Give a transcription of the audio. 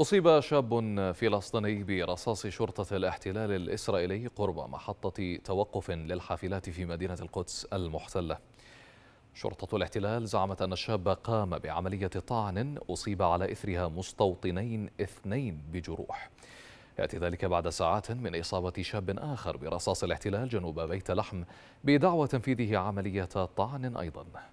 أصيب شاب فلسطيني برصاص شرطة الاحتلال الإسرائيلي قرب محطة توقف للحافلات في مدينة القدس المحتلة شرطة الاحتلال زعمت أن الشاب قام بعملية طعن أصيب على إثرها مستوطنين اثنين بجروح يأتي ذلك بعد ساعات من إصابة شاب آخر برصاص الاحتلال جنوب بيت لحم بدعوى تنفيذه عملية طعن أيضاً